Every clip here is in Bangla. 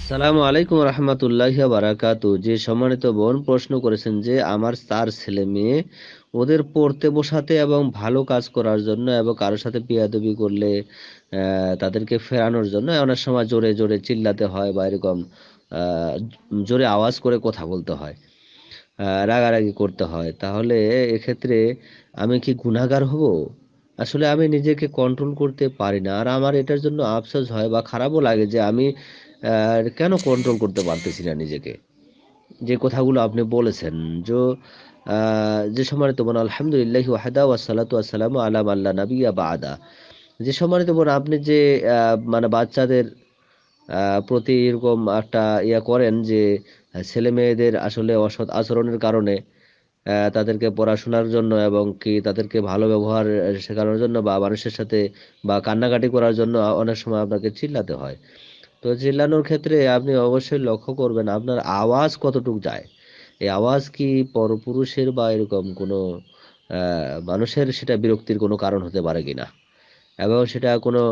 আসসালামু আলাইকুম রহমতুল্লাহ বারাকাতু যে সম্মানিত বোন প্রশ্ন করেছেন যে আমার চার ছেলে মেয়ে ওদের পড়তে বসাতে এবং ভালো কাজ করার জন্য এবং কারোর সাথে পিয়াদবি করলে তাদেরকে ফেরানোর জন্য অনেক সময় জোরে জোরে চিল্লাতে হয় বা এরকম জোরে আওয়াজ করে কথা বলতে হয় রাগারাগি করতে হয় তাহলে এক্ষেত্রে আমি কি গুণাগার হব আসলে আমি নিজেকে কন্ট্রোল করতে পারি না আর আমার এটার জন্য আফসোস হয় বা খারাপও লাগে যে আমি কেন কন্ট্রোল করতে পারতেছি না নিজেকে যে কথাগুলো আপনি বলেছেন যে যে সময় তোমার আলহামদুলিল্লাহ ওয়াহাদা ওয়াসালাতু আসসালাম আলাম আল্লাহ নবী বা আদা যে সময় তোমার আপনি যে মানে বাচ্চাদের প্রতি এরকম একটা ইয়া করেন যে ছেলে মেয়েদের আসলে অসৎ আচরণের কারণে তাদেরকে পড়াশোনার জন্য এবং কি তাদেরকে ভালো ব্যবহার শেখানোর জন্য বা মানুষের সাথে বা কান্নাকাটি করার জন্য অনেক সময় আপনাকে চিল্লাতে হয় তো চিল্লানোর ক্ষেত্রে আপনি অবশ্যই লক্ষ্য করবেন আপনার আওয়াজ কতটুক যায় এই আওয়াজ কি পরপুরুষের বা এরকম কোনো মানুষের সেটা বিরক্তির কোনো কারণ হতে পারে কি না এবং সেটা কোনো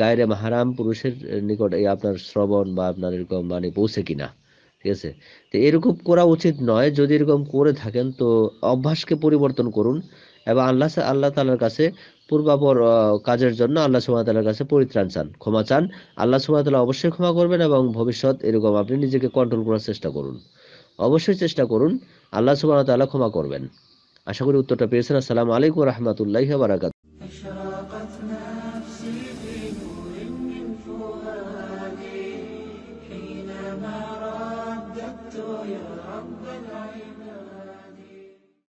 গায়ের মাহারাম পুরুষের নিকট এই আপনার শ্রবণ বা আপনার এরকম মানে পৌঁছে কিনা ঠিক আছে তো এরকম করা উচিত নয় যদি এরকম করে থাকেন তো অভ্যাসকে পরিবর্তন করুন এবং আল্লাহ আল্লাহ তালার কাছে পূর্বাপর কাজের জন্য আল্লাহ সুমাতালার কাছে পরিত্রাণ চান ক্ষমা চান আল্লাহ সুমাতালা অবশ্যই ক্ষমা করবেন এবং ভবিষ্যৎ এরকম আপনি নিজেকে কন্ট্রোল করার চেষ্টা করুন অবশ্যই চেষ্টা করুন আল্লাহ সুমাতালা ক্ষমা করবেন আশা করি উত্তরটা পেয়েছেন আসসালামু আলাইকুম রহমতুল্লাহ বারাকাত يا رب العباد